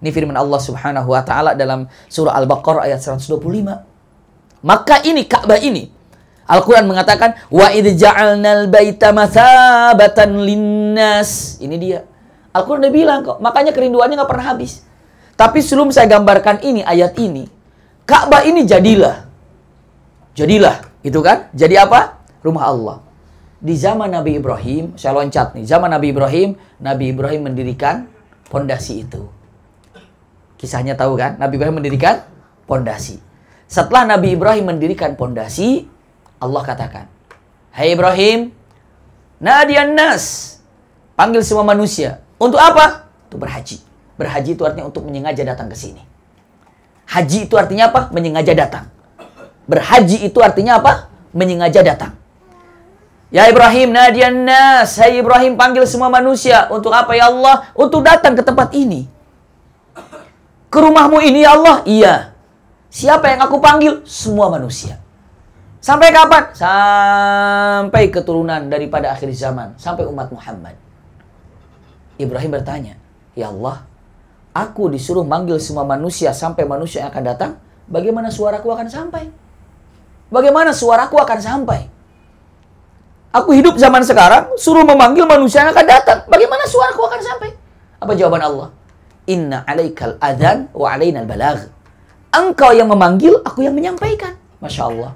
Ini firman Allah Subhanahu wa taala dalam surah Al-Baqarah ayat 125. Maka ini Ka'bah ini Al-Qur'an mengatakan wa idz ja'alnal baita mathabatan linnas. Ini dia. Al-Qur'an udah bilang kok, makanya kerinduannya nggak pernah habis. Tapi sebelum saya gambarkan ini ayat ini, Ka'bah ini jadilah. Jadilah, itu kan? Jadi apa? Rumah Allah. Di zaman Nabi Ibrahim, saya loncat nih. Zaman Nabi Ibrahim, Nabi Ibrahim mendirikan pondasi itu. Kisahnya tahu kan? Nabi Ibrahim mendirikan pondasi. Setelah Nabi Ibrahim mendirikan pondasi, Allah katakan, "Hai hey Ibrahim, nadian nas, panggil semua manusia. Untuk apa? Untuk berhaji. Berhaji itu artinya untuk menyengaja datang ke sini. Haji itu artinya apa? Menyengaja datang. Berhaji itu artinya apa? Menyengaja datang. Ya Ibrahim, nadian nas, hai Ibrahim panggil semua manusia. Untuk apa ya Allah? Untuk datang ke tempat ini. Ke rumahmu ini ya Allah? Iya. Siapa yang aku panggil? Semua manusia. Sampai kapan? Sampai keturunan daripada akhir zaman. Sampai umat Muhammad. Ibrahim bertanya, Ya Allah, aku disuruh manggil semua manusia sampai manusia yang akan datang. Bagaimana suaraku akan sampai? Bagaimana suaraku akan sampai? Aku hidup zaman sekarang, suruh memanggil manusia yang akan datang. Bagaimana suaraku akan sampai? Apa jawaban Allah? Inna alaikal adhan wa alainal balagh. Engkau yang memanggil, aku yang menyampaikan. Masya Allah.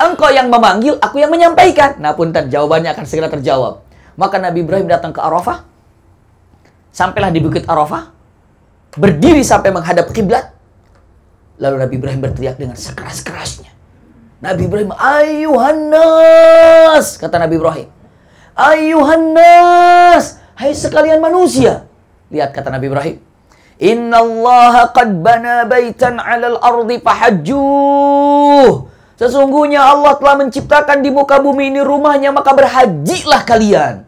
Engkau yang memanggil, aku yang menyampaikan. Nah, punten jawabannya akan segera terjawab. Maka Nabi Ibrahim datang ke Arafah. Sampailah di Bukit Arafah. Berdiri sampai menghadap kiblat. Lalu Nabi Ibrahim berteriak dengan sekeras-kerasnya. Nabi Ibrahim, Ayuhannas, kata Nabi Ibrahim. Ayuhannas, hai sekalian manusia. Lihat kata Nabi Ibrahim. Inna Allah qad bana baitan alal ardi fahajjuh. Sesungguhnya Allah telah menciptakan di muka bumi ini rumahnya, maka berhajilah kalian.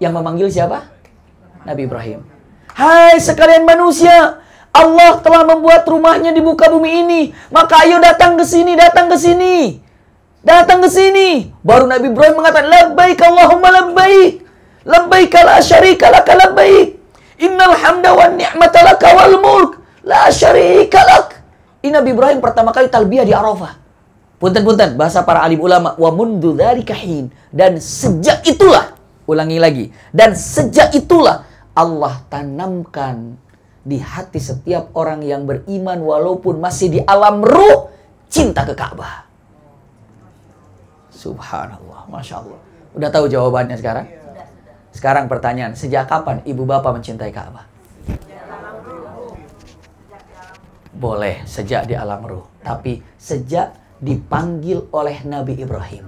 Yang memanggil siapa? Nabi Ibrahim. Hai sekalian manusia, Allah telah membuat rumahnya di muka bumi ini. Maka ayo datang ke sini, datang ke sini. Datang ke sini. Baru Nabi Ibrahim mengatakan, Labbaik Allahumma labbaik. Labbaik ala syarika laka labbaik. Innal hamda wa ni'mata laka wal mulk la syarika lak. Ini Nabi Ibrahim pertama kali talbiyah di Arafah. Punten-punten, bahasa para alim ulama. Wa mundu kahin. Dan sejak itulah, ulangi lagi. Dan sejak itulah Allah tanamkan di hati setiap orang yang beriman walaupun masih di alam ruh cinta ke Ka'bah. Subhanallah, Masya Allah. Udah tahu jawabannya sekarang? Sekarang pertanyaan, sejak kapan ibu bapak mencintai Ka'bah? Boleh, sejak di alam ruh. Tapi sejak dipanggil oleh Nabi Ibrahim.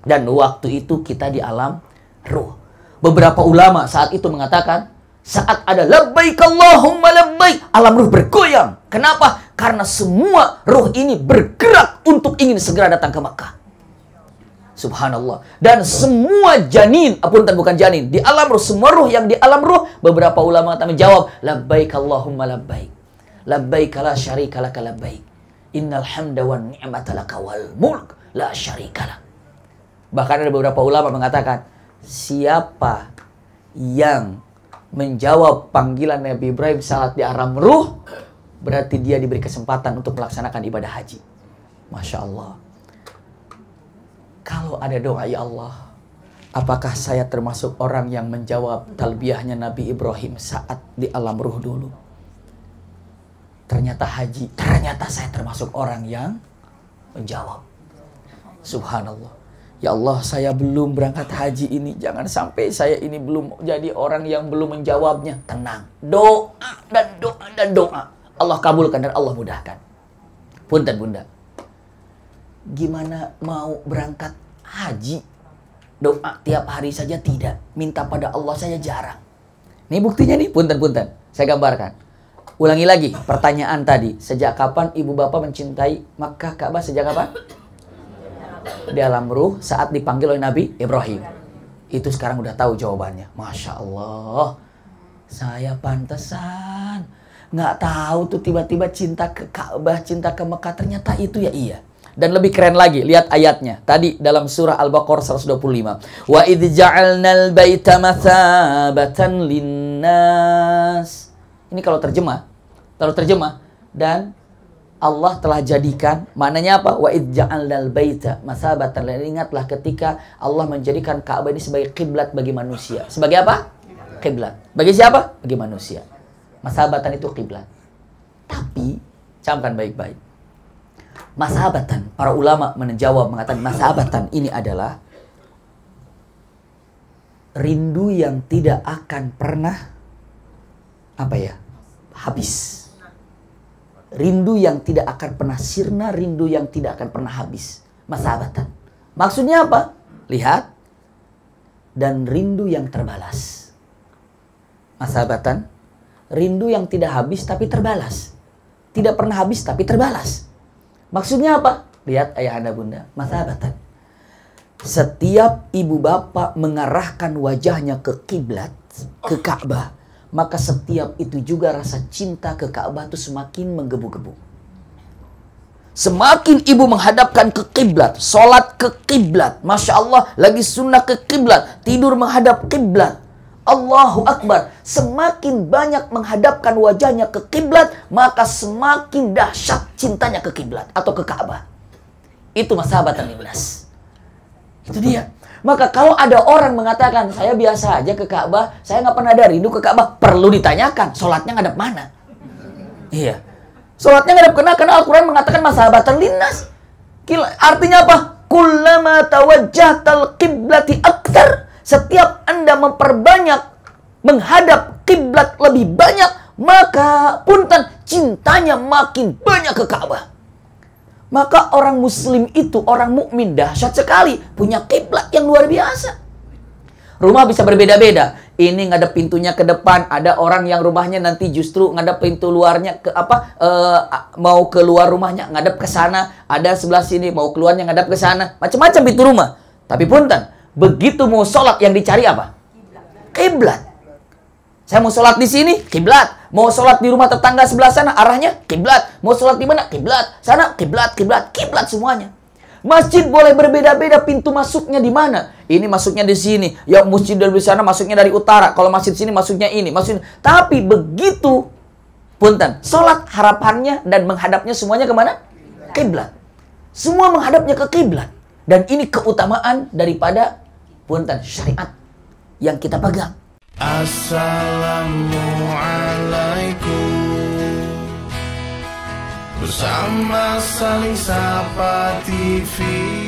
Dan waktu itu kita di alam ruh. Beberapa ulama saat itu mengatakan, saat ada labbaik Allahumma labbaik, alam ruh bergoyang. Kenapa? Karena semua ruh ini bergerak untuk ingin segera datang ke makkah Subhanallah. Dan semua janin, tak bukan janin, di alam ruh, semua ruh yang di alam ruh, beberapa ulama kami jawab, labbaik Allahumma labbaik. Labbaik ala syarika laka labbaik. Innal hamda wa ni'mata laka wal mulk la syarika lak. Bahkan ada beberapa ulama mengatakan, siapa yang menjawab panggilan Nabi Ibrahim salat di aram ruh, berarti dia diberi kesempatan untuk melaksanakan ibadah haji. Masya Allah. Kalau ada doa, ya Allah, apakah saya termasuk orang yang menjawab talbiahnya Nabi Ibrahim saat di alam ruh dulu? Ternyata haji, ternyata saya termasuk orang yang menjawab. Subhanallah. Ya Allah, saya belum berangkat haji ini. Jangan sampai saya ini belum jadi orang yang belum menjawabnya. Tenang. Doa dan doa dan doa. Allah kabulkan dan Allah mudahkan. Punten bunda gimana mau berangkat haji? Doa tiap hari saja tidak, minta pada Allah saya jarang. ini buktinya nih, punten-punten. Saya gambarkan. Ulangi lagi pertanyaan tadi. Sejak kapan ibu bapak mencintai Makkah Ka'bah? Sejak kapan? Di alam ruh saat dipanggil oleh Nabi Ibrahim. Itu sekarang udah tahu jawabannya. Masya Allah. Saya pantesan. Nggak tahu tuh tiba-tiba cinta ke Ka'bah, cinta ke Mekah. Ternyata itu ya iya. Dan lebih keren lagi, lihat ayatnya. Tadi dalam surah Al-Baqarah 125. Wa idh ja'alnal baita mathabatan linnas. Ini kalau terjemah. Kalau terjemah. Dan Allah telah jadikan, maknanya apa? Wa idh ja'alnal baita mathabatan linnas. Ingatlah ketika Allah menjadikan Ka'bah ini sebagai kiblat bagi manusia. Sebagai apa? Kiblat. Bagi siapa? Bagi manusia. Masabatan itu kiblat. Tapi, camkan baik-baik Masabatan, para ulama menjawab mengatakan masabatan ini adalah rindu yang tidak akan pernah apa ya habis rindu yang tidak akan pernah sirna rindu yang tidak akan pernah habis masabatan maksudnya apa lihat dan rindu yang terbalas masabatan rindu yang tidak habis tapi terbalas tidak pernah habis tapi terbalas Maksudnya apa? Lihat ayah anda bunda, masa masabatan. Setiap ibu bapak mengarahkan wajahnya ke kiblat, ke Ka'bah, maka setiap itu juga rasa cinta ke Ka'bah itu semakin menggebu-gebu. Semakin ibu menghadapkan ke kiblat, solat ke kiblat, masya Allah lagi sunnah ke kiblat, tidur menghadap kiblat, Allahu Akbar. Semakin banyak menghadapkan wajahnya ke kiblat, maka semakin dahsyat cintanya ke kiblat atau ke Ka'bah. Itu masahabatan iblas. Itu dia. Maka kalau ada orang mengatakan, saya biasa aja ke Ka'bah, saya nggak pernah ada rindu ke Ka'bah, perlu ditanyakan, sholatnya ngadap mana? Iya. solatnya ngadap kena, karena Al-Quran mengatakan masahabatan linnas. Artinya apa? Kullama tawajjah tal kiblati akhtar Setiap memperbanyak menghadap kiblat lebih banyak, maka punten cintanya makin banyak ke Ka'bah. Maka orang muslim itu, orang mukmin dahsyat sekali, punya kiblat yang luar biasa. Rumah bisa berbeda-beda. Ini ngadep pintunya ke depan, ada orang yang rumahnya nanti justru ngadep pintu luarnya ke apa e, mau keluar rumahnya ngadap ke sana, ada sebelah sini mau keluarnya ngadep ke sana, macam-macam pintu rumah. Tapi punten, begitu mau sholat yang dicari apa? kiblat. Saya mau sholat di sini, kiblat. Mau sholat di rumah tetangga sebelah sana, arahnya kiblat. Mau sholat di mana, kiblat. Sana kiblat, kiblat, kiblat semuanya. Masjid boleh berbeda-beda pintu masuknya di mana. Ini masuknya di sini. Ya masjid dari sana masuknya dari utara. Kalau masjid sini masuknya ini. Masjid. Tapi begitu punten. Sholat harapannya dan menghadapnya semuanya kemana? Kiblat. Semua menghadapnya ke kiblat. Dan ini keutamaan daripada punten syariat yang kita pegang. Assalamualaikum Bersama saling sapa TV